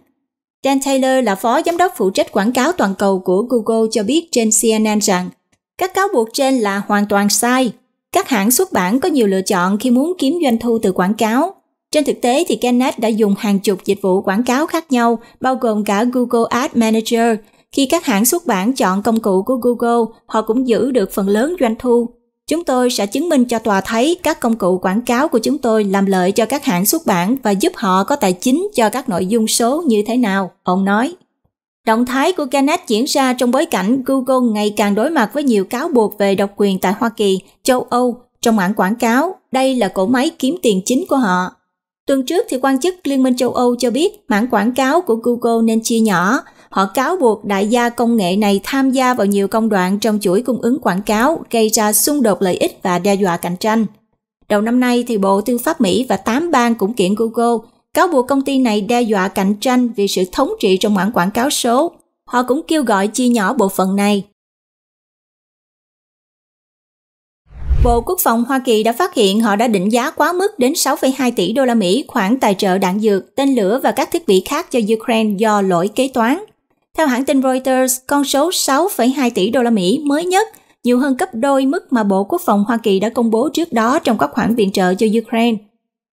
A: Dan Taylor là phó giám đốc phụ trách quảng cáo toàn cầu của Google cho biết trên CNN rằng các cáo buộc trên là hoàn toàn sai. Các hãng xuất bản có nhiều lựa chọn khi muốn kiếm doanh thu từ quảng cáo. Trên thực tế thì Kenneth đã dùng hàng chục dịch vụ quảng cáo khác nhau, bao gồm cả Google Ad Manager. Khi các hãng xuất bản chọn công cụ của Google, họ cũng giữ được phần lớn doanh thu Chúng tôi sẽ chứng minh cho tòa thấy các công cụ quảng cáo của chúng tôi làm lợi cho các hãng xuất bản và giúp họ có tài chính cho các nội dung số như thế nào, ông nói. Động thái của Gannett diễn ra trong bối cảnh Google ngày càng đối mặt với nhiều cáo buộc về độc quyền tại Hoa Kỳ, châu Âu trong mảng quảng cáo. Đây là cổ máy kiếm tiền chính của họ. Tuần trước thì quan chức Liên minh châu Âu cho biết mảng quảng cáo của Google nên chia nhỏ Họ cáo buộc đại gia công nghệ này tham gia vào nhiều công đoạn trong chuỗi cung ứng quảng cáo, gây ra xung đột lợi ích và đe dọa cạnh tranh. Đầu năm nay thì Bộ Tư pháp Mỹ và tám bang cũng kiện Google, cáo buộc công ty này đe dọa cạnh tranh vì sự thống trị trong mảng quảng cáo số. Họ cũng kêu gọi chia nhỏ bộ phận này. Bộ Quốc phòng Hoa Kỳ đã phát hiện họ đã định giá quá mức đến 6,2 tỷ đô la Mỹ khoản tài trợ đạn dược, tên lửa và các thiết bị khác cho Ukraine do lỗi kế toán. Theo hãng tin Reuters, con số 6,2 tỷ đô la Mỹ mới nhất nhiều hơn gấp đôi mức mà Bộ Quốc phòng Hoa Kỳ đã công bố trước đó trong các khoản viện trợ cho Ukraine.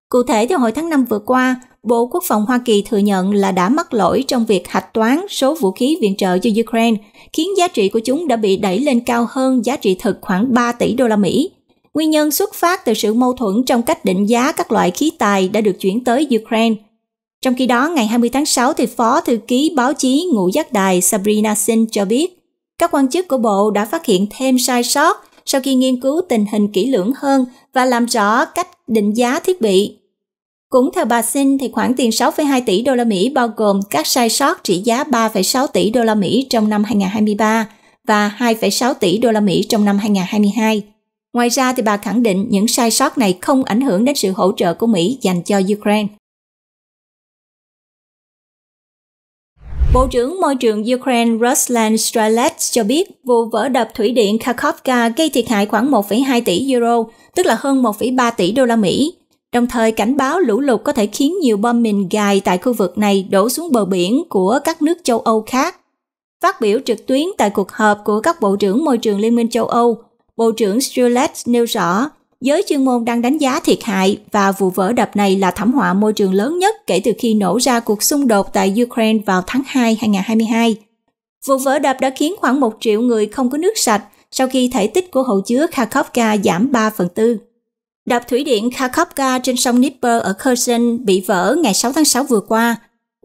A: Cụ thể, theo hồi tháng 5 vừa qua, Bộ Quốc phòng Hoa Kỳ thừa nhận là đã mắc lỗi trong việc hạch toán số vũ khí viện trợ cho Ukraine, khiến giá trị của chúng đã bị đẩy lên cao hơn giá trị thực khoảng 3 tỷ đô la Mỹ. Nguyên nhân xuất phát từ sự mâu thuẫn trong cách định giá các loại khí tài đã được chuyển tới Ukraine – trong khi đó, ngày 20 tháng 6, thì Phó Thư ký báo chí Ngũ Giác Đài Sabrina Singh cho biết, các quan chức của Bộ đã phát hiện thêm sai sót sau khi nghiên cứu tình hình kỹ lưỡng hơn và làm rõ cách định giá thiết bị. Cũng theo bà Sinh thì khoản tiền 6,2 tỷ đô la Mỹ bao gồm các sai sót trị giá 3,6 tỷ đô la Mỹ trong năm 2023 và 2,6 tỷ đô la Mỹ trong năm 2022. Ngoài ra thì bà khẳng định những sai sót này không ảnh hưởng đến sự hỗ trợ của Mỹ dành cho Ukraine. Bộ trưởng Môi trường Ukraine Ruslan Strelets cho biết vụ vỡ đập thủy điện Kharkovka gây thiệt hại khoảng 1,2 tỷ euro, tức là hơn 1,3 tỷ đô la Mỹ. Đồng thời cảnh báo lũ lụt có thể khiến nhiều bom mìn gài tại khu vực này đổ xuống bờ biển của các nước châu Âu khác. Phát biểu trực tuyến tại cuộc họp của các bộ trưởng môi trường Liên minh châu Âu, Bộ trưởng Strelets nêu rõ Giới chuyên môn đang đánh giá thiệt hại và vụ vỡ đập này là thảm họa môi trường lớn nhất kể từ khi nổ ra cuộc xung đột tại Ukraine vào tháng 2 2022. Vụ vỡ đập đã khiến khoảng 1 triệu người không có nước sạch sau khi thể tích của hồ chứa Kharkovka giảm 3 phần tư. Đập thủy điện Kharkovka trên sông Dnipro ở Kherson bị vỡ ngày 6 tháng 6 vừa qua.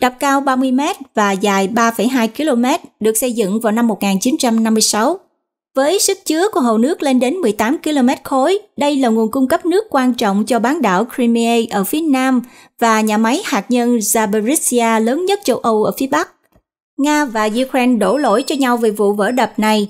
A: Đập cao 30 m và dài 3,2 km được xây dựng vào năm 1956 với sức chứa của hồ nước lên đến 18 km khối, đây là nguồn cung cấp nước quan trọng cho bán đảo Crimea ở phía nam và nhà máy hạt nhân Zaporizhia lớn nhất châu Âu ở phía bắc. Nga và Ukraine đổ lỗi cho nhau về vụ vỡ đập này.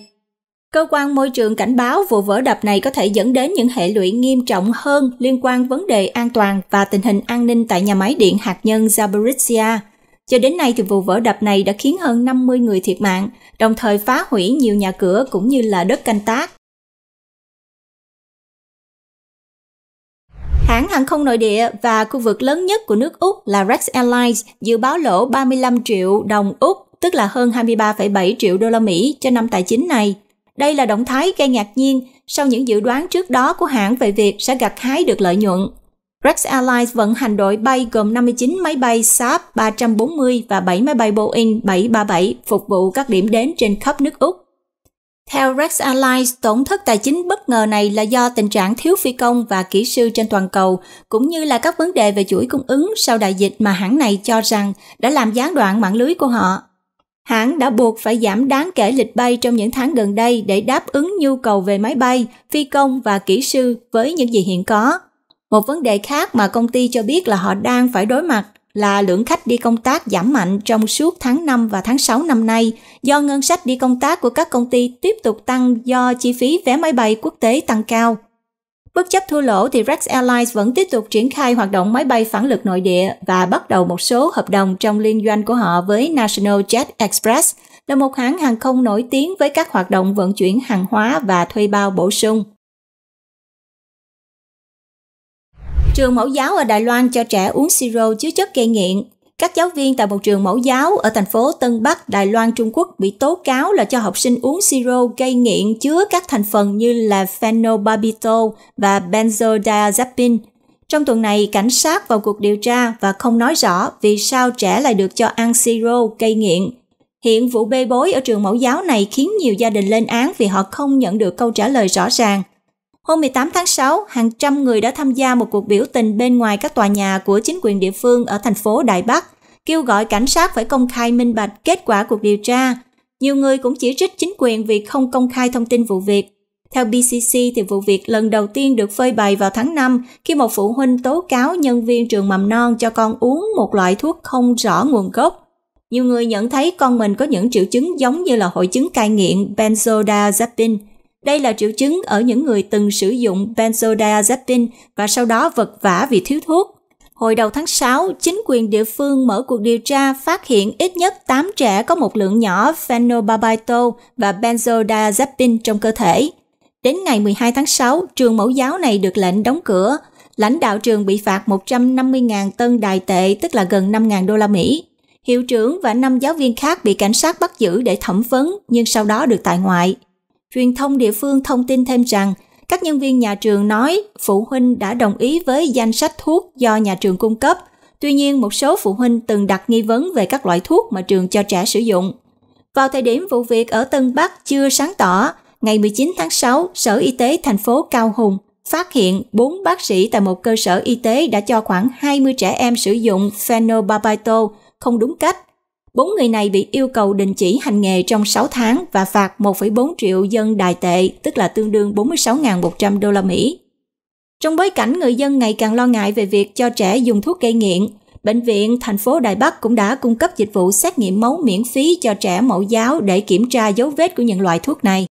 A: Cơ quan môi trường cảnh báo vụ vỡ đập này có thể dẫn đến những hệ lụy nghiêm trọng hơn liên quan vấn đề an toàn và tình hình an ninh tại nhà máy điện hạt nhân Zaporizhia – cho đến nay thì vụ vỡ đập này đã khiến hơn 50 người thiệt mạng, đồng thời phá hủy nhiều nhà cửa cũng như là đất canh tác. Hãng hàng không nội địa và khu vực lớn nhất của nước Úc là Rex Airlines dự báo lỗ 35 triệu đồng Úc, tức là hơn 23,7 triệu đô la Mỹ cho năm tài chính này. Đây là động thái gây ngạc nhiên sau những dự đoán trước đó của hãng về việc sẽ gặt hái được lợi nhuận Rex Airlines vận hành đội bay gồm 59 máy bay Saab 340 và 7 máy bay Boeing 737 phục vụ các điểm đến trên khắp nước Úc. Theo Rex Airlines, tổn thất tài chính bất ngờ này là do tình trạng thiếu phi công và kỹ sư trên toàn cầu, cũng như là các vấn đề về chuỗi cung ứng sau đại dịch mà hãng này cho rằng đã làm gián đoạn mạng lưới của họ. Hãng đã buộc phải giảm đáng kể lịch bay trong những tháng gần đây để đáp ứng nhu cầu về máy bay, phi công và kỹ sư với những gì hiện có. Một vấn đề khác mà công ty cho biết là họ đang phải đối mặt là lượng khách đi công tác giảm mạnh trong suốt tháng 5 và tháng 6 năm nay do ngân sách đi công tác của các công ty tiếp tục tăng do chi phí vé máy bay quốc tế tăng cao. Bất chấp thua lỗ thì Rex Airlines vẫn tiếp tục triển khai hoạt động máy bay phản lực nội địa và bắt đầu một số hợp đồng trong liên doanh của họ với National Jet Express, là một hãng hàng không nổi tiếng với các hoạt động vận chuyển hàng hóa và thuê bao bổ sung. Trường mẫu giáo ở Đài Loan cho trẻ uống siro chứa chất gây nghiện. Các giáo viên tại một trường mẫu giáo ở thành phố Tân Bắc, Đài Loan, Trung Quốc bị tố cáo là cho học sinh uống siro gây nghiện chứa các thành phần như là phenobarbital và benzodiazepine. Trong tuần này, cảnh sát vào cuộc điều tra và không nói rõ vì sao trẻ lại được cho ăn siro gây nghiện. Hiện vụ bê bối ở trường mẫu giáo này khiến nhiều gia đình lên án vì họ không nhận được câu trả lời rõ ràng Hôm 18 tháng 6, hàng trăm người đã tham gia một cuộc biểu tình bên ngoài các tòa nhà của chính quyền địa phương ở thành phố Đại Bắc, kêu gọi cảnh sát phải công khai minh bạch kết quả cuộc điều tra. Nhiều người cũng chỉ trích chính quyền vì không công khai thông tin vụ việc. Theo BCC thì vụ việc lần đầu tiên được phơi bày vào tháng 5 khi một phụ huynh tố cáo nhân viên trường mầm non cho con uống một loại thuốc không rõ nguồn gốc. Nhiều người nhận thấy con mình có những triệu chứng giống như là hội chứng cai nghiện benzodiazepine – đây là triệu chứng ở những người từng sử dụng benzodiazepine và sau đó vật vã vì thiếu thuốc. Hồi đầu tháng 6, chính quyền địa phương mở cuộc điều tra phát hiện ít nhất 8 trẻ có một lượng nhỏ phenobarbital và benzodiazepine trong cơ thể. Đến ngày 12 tháng 6, trường mẫu giáo này được lệnh đóng cửa. Lãnh đạo trường bị phạt 150.000 tân đài tệ, tức là gần 5.000 đô la Mỹ. Hiệu trưởng và 5 giáo viên khác bị cảnh sát bắt giữ để thẩm vấn nhưng sau đó được tại ngoại. Truyền thông địa phương thông tin thêm rằng, các nhân viên nhà trường nói phụ huynh đã đồng ý với danh sách thuốc do nhà trường cung cấp. Tuy nhiên, một số phụ huynh từng đặt nghi vấn về các loại thuốc mà trường cho trẻ sử dụng. Vào thời điểm vụ việc ở Tân Bắc chưa sáng tỏ, ngày 19 tháng 6, Sở Y tế thành phố Cao Hùng phát hiện 4 bác sĩ tại một cơ sở y tế đã cho khoảng 20 trẻ em sử dụng phenobarbital không đúng cách. Bốn người này bị yêu cầu đình chỉ hành nghề trong 6 tháng và phạt 1,4 triệu dân đài tệ, tức là tương đương 46.100 đô la Mỹ. Trong bối cảnh người dân ngày càng lo ngại về việc cho trẻ dùng thuốc gây nghiện, bệnh viện thành phố Đài Bắc cũng đã cung cấp dịch vụ xét nghiệm máu miễn phí cho trẻ mẫu giáo để kiểm tra dấu vết của những loại thuốc này.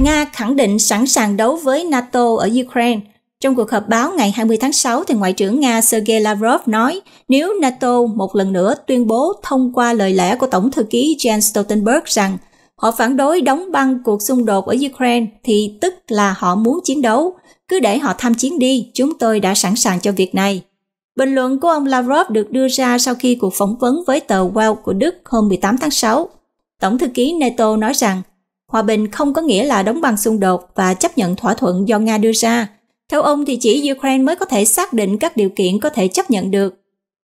A: Nga khẳng định sẵn sàng đấu với NATO ở Ukraine trong cuộc họp báo ngày 20 tháng 6, thì Ngoại trưởng Nga Sergei Lavrov nói nếu NATO một lần nữa tuyên bố thông qua lời lẽ của Tổng thư ký Jens Stoltenberg rằng họ phản đối đóng băng cuộc xung đột ở Ukraine thì tức là họ muốn chiến đấu. Cứ để họ tham chiến đi, chúng tôi đã sẵn sàng cho việc này. Bình luận của ông Lavrov được đưa ra sau khi cuộc phỏng vấn với tờ welt của Đức hôm 18 tháng 6. Tổng thư ký NATO nói rằng, hòa bình không có nghĩa là đóng băng xung đột và chấp nhận thỏa thuận do Nga đưa ra, theo ông thì chỉ Ukraine mới có thể xác định các điều kiện có thể chấp nhận được.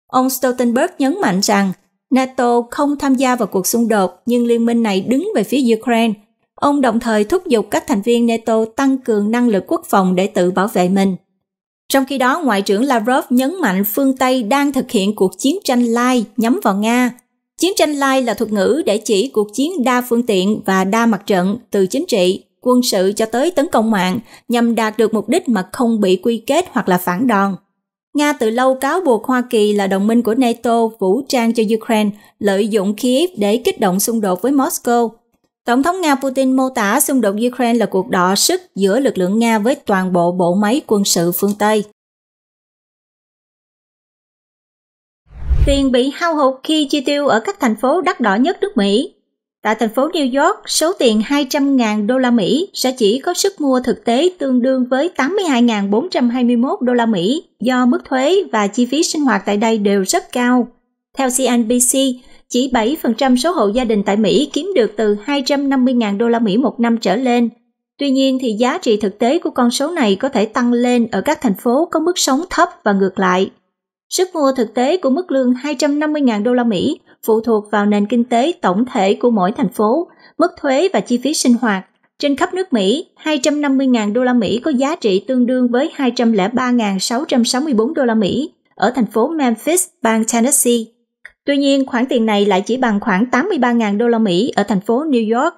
A: Ông Stoltenberg nhấn mạnh rằng NATO không tham gia vào cuộc xung đột nhưng liên minh này đứng về phía Ukraine. Ông đồng thời thúc giục các thành viên NATO tăng cường năng lực quốc phòng để tự bảo vệ mình. Trong khi đó, Ngoại trưởng Lavrov nhấn mạnh phương Tây đang thực hiện cuộc chiến tranh lai nhắm vào Nga. Chiến tranh lai là thuật ngữ để chỉ cuộc chiến đa phương tiện và đa mặt trận từ chính trị, quân sự cho tới tấn công mạng nhằm đạt được mục đích mà không bị quy kết hoặc là phản đòn. Nga từ lâu cáo buộc Hoa Kỳ là đồng minh của NATO vũ trang cho Ukraine, lợi dụng Kiev để kích động xung đột với Moscow. Tổng thống Nga Putin mô tả xung đột Ukraine là cuộc đọ sức giữa lực lượng Nga với toàn bộ bộ máy quân sự phương Tây. Tiền bị hao hụt khi chi tiêu ở các thành phố đắt đỏ nhất nước Mỹ Tại thành phố New York, số tiền 200.000 đô la Mỹ sẽ chỉ có sức mua thực tế tương đương với 82.421 đô la Mỹ do mức thuế và chi phí sinh hoạt tại đây đều rất cao. Theo CNBC, chỉ 7% số hộ gia đình tại Mỹ kiếm được từ 250.000 đô la Mỹ một năm trở lên. Tuy nhiên thì giá trị thực tế của con số này có thể tăng lên ở các thành phố có mức sống thấp và ngược lại. Sức mua thực tế của mức lương 250.000 đô la Mỹ phụ thuộc vào nền kinh tế tổng thể của mỗi thành phố, mức thuế và chi phí sinh hoạt. Trên khắp nước Mỹ, 250.000 đô la Mỹ có giá trị tương đương với 203.664 đô la Mỹ ở thành phố Memphis, bang Tennessee. Tuy nhiên, khoản tiền này lại chỉ bằng khoảng 83.000 đô la Mỹ ở thành phố New York.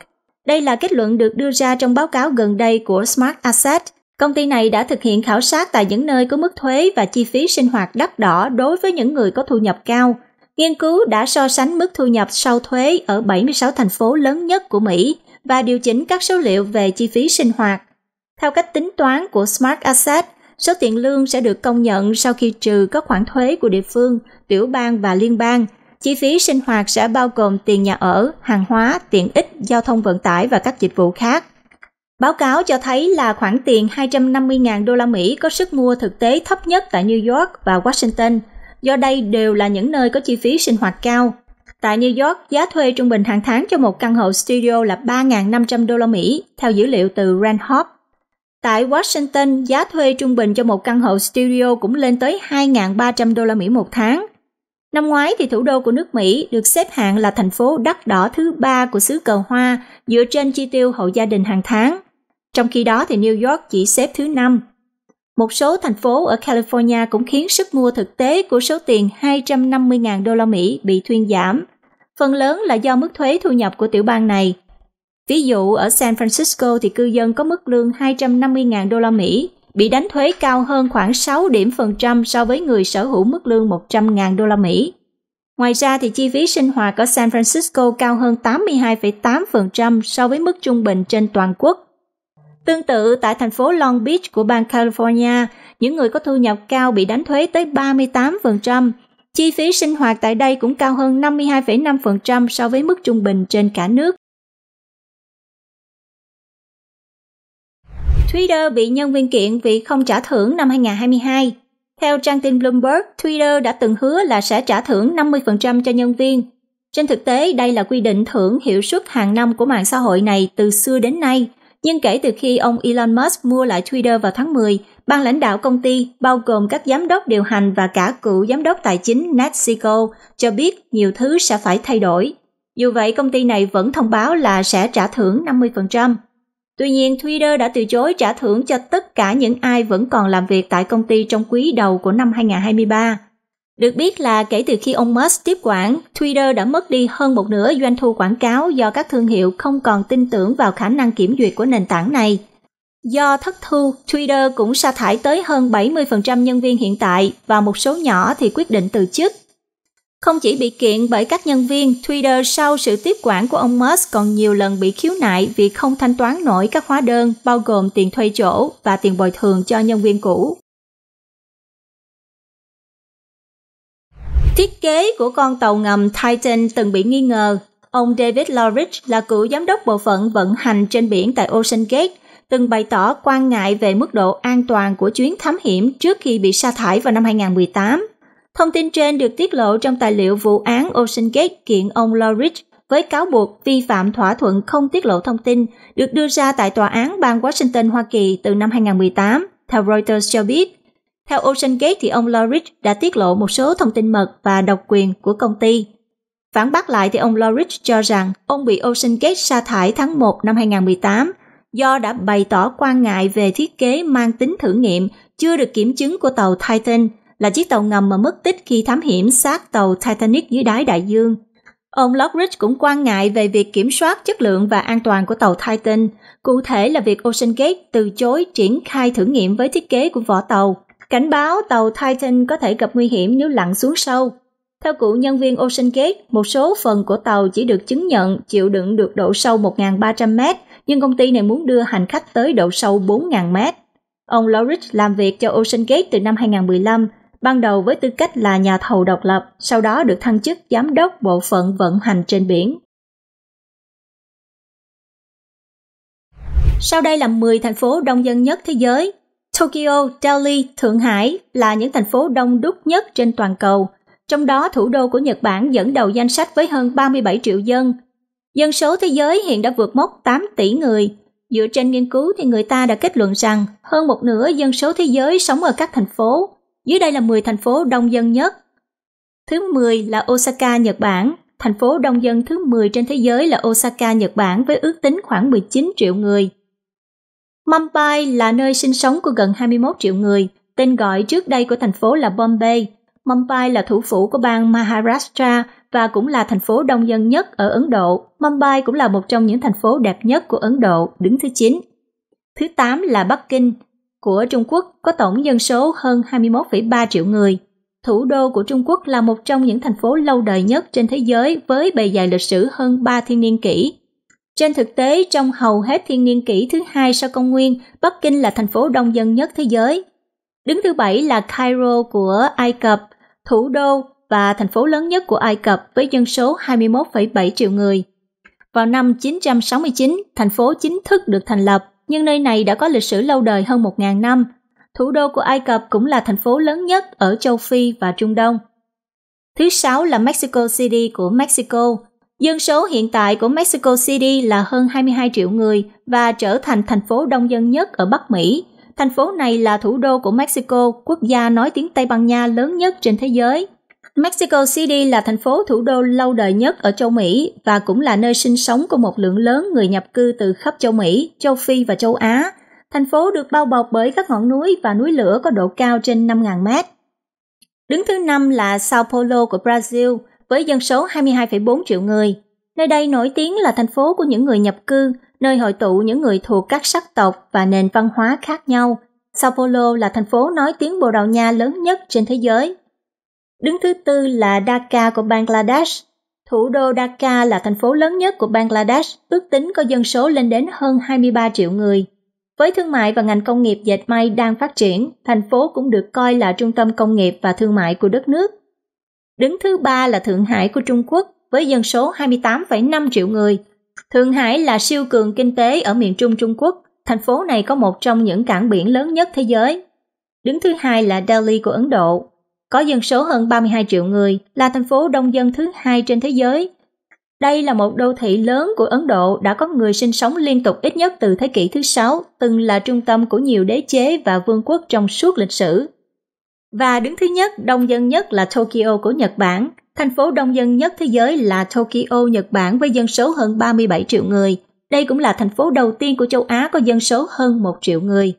A: Đây là kết luận được đưa ra trong báo cáo gần đây của Smart Asset. Công ty này đã thực hiện khảo sát tại những nơi có mức thuế và chi phí sinh hoạt đắt đỏ đối với những người có thu nhập cao, nghiên cứu đã so sánh mức thu nhập sau thuế ở 76 thành phố lớn nhất của Mỹ và điều chỉnh các số liệu về chi phí sinh hoạt. Theo cách tính toán của Smart Asset, số tiền lương sẽ được công nhận sau khi trừ các khoản thuế của địa phương, tiểu bang và liên bang. Chi phí sinh hoạt sẽ bao gồm tiền nhà ở, hàng hóa, tiện ích, giao thông vận tải và các dịch vụ khác. Báo cáo cho thấy là khoản tiền 250.000 đô la Mỹ có sức mua thực tế thấp nhất tại New York và Washington – do đây đều là những nơi có chi phí sinh hoạt cao. Tại New York, giá thuê trung bình hàng tháng cho một căn hộ studio là 3.500 đô la Mỹ, theo dữ liệu từ Renthob. Tại Washington, giá thuê trung bình cho một căn hộ studio cũng lên tới 2.300 đô la Mỹ một tháng. Năm ngoái thì thủ đô của nước Mỹ được xếp hạng là thành phố đắt đỏ thứ ba của xứ cờ hoa dựa trên chi tiêu hộ gia đình hàng tháng. Trong khi đó thì New York chỉ xếp thứ năm một số thành phố ở California cũng khiến sức mua thực tế của số tiền 250.000 đô la Mỹ bị thuyên giảm, phần lớn là do mức thuế thu nhập của tiểu bang này. Ví dụ ở San Francisco thì cư dân có mức lương 250.000 đô la Mỹ bị đánh thuế cao hơn khoảng 6 điểm phần trăm so với người sở hữu mức lương 100.000 đô la Mỹ. Ngoài ra thì chi phí sinh hoạt ở San Francisco cao hơn 82,8% so với mức trung bình trên toàn quốc Tương tự tại thành phố Long Beach của bang California, những người có thu nhập cao bị đánh thuế tới 38%. Chi phí sinh hoạt tại đây cũng cao hơn 52,5% so với mức trung bình trên cả nước. Twitter bị nhân viên kiện vì không trả thưởng năm 2022. Theo trang tin Bloomberg, Twitter đã từng hứa là sẽ trả thưởng 50% cho nhân viên. Trên thực tế, đây là quy định thưởng hiệu suất hàng năm của mạng xã hội này từ xưa đến nay – nhưng kể từ khi ông Elon Musk mua lại Twitter vào tháng 10, ban lãnh đạo công ty, bao gồm các giám đốc điều hành và cả cựu giám đốc tài chính Nat cho biết nhiều thứ sẽ phải thay đổi. Dù vậy, công ty này vẫn thông báo là sẽ trả thưởng 50%. Tuy nhiên, Twitter đã từ chối trả thưởng cho tất cả những ai vẫn còn làm việc tại công ty trong quý đầu của năm 2023. Được biết là kể từ khi ông Musk tiếp quản, Twitter đã mất đi hơn một nửa doanh thu quảng cáo do các thương hiệu không còn tin tưởng vào khả năng kiểm duyệt của nền tảng này. Do thất thu, Twitter cũng sa thải tới hơn 70% nhân viên hiện tại và một số nhỏ thì quyết định từ chức. Không chỉ bị kiện bởi các nhân viên, Twitter sau sự tiếp quản của ông Musk còn nhiều lần bị khiếu nại vì không thanh toán nổi các hóa đơn bao gồm tiền thuê chỗ và tiền bồi thường cho nhân viên cũ. Thiết kế của con tàu ngầm Titan từng bị nghi ngờ. Ông David Lorich là cựu giám đốc bộ phận vận hành trên biển tại Ocean Gate, từng bày tỏ quan ngại về mức độ an toàn của chuyến thám hiểm trước khi bị sa thải vào năm 2018. Thông tin trên được tiết lộ trong tài liệu vụ án Ocean Gate kiện ông Lorich với cáo buộc vi phạm thỏa thuận không tiết lộ thông tin được đưa ra tại tòa án bang Washington, Hoa Kỳ từ năm 2018, theo Reuters cho biết. Theo Ocean Gate thì ông Lorich đã tiết lộ một số thông tin mật và độc quyền của công ty. Phản bác lại thì ông Lorich cho rằng ông bị Ocean Gate sa thải tháng 1 năm 2018 do đã bày tỏ quan ngại về thiết kế mang tính thử nghiệm chưa được kiểm chứng của tàu Titan là chiếc tàu ngầm mà mất tích khi thám hiểm sát tàu Titanic dưới đáy đại dương. Ông Lockridge cũng quan ngại về việc kiểm soát chất lượng và an toàn của tàu Titan, cụ thể là việc Ocean Gate từ chối triển khai thử nghiệm với thiết kế của vỏ tàu cảnh báo tàu Titan có thể gặp nguy hiểm nếu lặn xuống sâu. Theo cựu nhân viên Ocean Gate, một số phần của tàu chỉ được chứng nhận chịu đựng được độ sâu 1.300 mét, nhưng công ty này muốn đưa hành khách tới độ sâu 4.000 mét. Ông Lorich làm việc cho Ocean Gate từ năm 2015, ban đầu với tư cách là nhà thầu độc lập, sau đó được thăng chức giám đốc bộ phận vận hành trên biển. Sau đây là 10 thành phố đông dân nhất thế giới Tokyo, Delhi, Thượng Hải là những thành phố đông đúc nhất trên toàn cầu, trong đó thủ đô của Nhật Bản dẫn đầu danh sách với hơn 37 triệu dân. Dân số thế giới hiện đã vượt mốc 8 tỷ người. Dựa trên nghiên cứu thì người ta đã kết luận rằng hơn một nửa dân số thế giới sống ở các thành phố. Dưới đây là 10 thành phố đông dân nhất. Thứ 10 là Osaka, Nhật Bản. Thành phố đông dân thứ 10 trên thế giới là Osaka, Nhật Bản với ước tính khoảng 19 triệu người. Mumbai là nơi sinh sống của gần 21 triệu người, tên gọi trước đây của thành phố là Bombay. Mumbai là thủ phủ của bang Maharashtra và cũng là thành phố đông dân nhất ở Ấn Độ. Mumbai cũng là một trong những thành phố đẹp nhất của Ấn Độ, đứng thứ 9. Thứ 8 là Bắc Kinh của Trung Quốc có tổng dân số hơn 21,3 triệu người. Thủ đô của Trung Quốc là một trong những thành phố lâu đời nhất trên thế giới với bề dày lịch sử hơn 3 thiên niên kỷ trên thực tế, trong hầu hết thiên niên kỷ thứ hai sau công nguyên, Bắc Kinh là thành phố đông dân nhất thế giới. Đứng thứ bảy là Cairo của Ai Cập, thủ đô và thành phố lớn nhất của Ai Cập với dân số 21,7 triệu người. Vào năm 969, thành phố chính thức được thành lập, nhưng nơi này đã có lịch sử lâu đời hơn 1.000 năm. Thủ đô của Ai Cập cũng là thành phố lớn nhất ở châu Phi và Trung Đông. Thứ sáu là Mexico City của Mexico, Dân số hiện tại của Mexico City là hơn 22 triệu người và trở thành thành phố đông dân nhất ở Bắc Mỹ. Thành phố này là thủ đô của Mexico, quốc gia nói tiếng Tây Ban Nha lớn nhất trên thế giới. Mexico City là thành phố thủ đô lâu đời nhất ở châu Mỹ và cũng là nơi sinh sống của một lượng lớn người nhập cư từ khắp châu Mỹ, châu Phi và châu Á. Thành phố được bao bọc bởi các ngọn núi và núi lửa có độ cao trên 5.000 mét. Đứng thứ năm là Sao Paulo của Brazil – với dân số 22,4 triệu người. Nơi đây nổi tiếng là thành phố của những người nhập cư, nơi hội tụ những người thuộc các sắc tộc và nền văn hóa khác nhau. Sao Paulo là thành phố nói tiếng Bồ Đào Nha lớn nhất trên thế giới. Đứng thứ tư là Dhaka của Bangladesh. Thủ đô Dhaka là thành phố lớn nhất của Bangladesh, ước tính có dân số lên đến hơn 23 triệu người. Với thương mại và ngành công nghiệp dệt may đang phát triển, thành phố cũng được coi là trung tâm công nghiệp và thương mại của đất nước. Đứng thứ ba là Thượng Hải của Trung Quốc với dân số 28,5 triệu người. Thượng Hải là siêu cường kinh tế ở miền Trung Trung Quốc. Thành phố này có một trong những cảng biển lớn nhất thế giới. Đứng thứ hai là Delhi của Ấn Độ. Có dân số hơn 32 triệu người, là thành phố đông dân thứ hai trên thế giới. Đây là một đô thị lớn của Ấn Độ đã có người sinh sống liên tục ít nhất từ thế kỷ thứ sáu từng là trung tâm của nhiều đế chế và vương quốc trong suốt lịch sử. Và đứng thứ nhất đông dân nhất là Tokyo của Nhật Bản. Thành phố đông dân nhất thế giới là Tokyo, Nhật Bản với dân số hơn 37 triệu người. Đây cũng là thành phố đầu tiên của châu Á có dân số hơn 1 triệu người.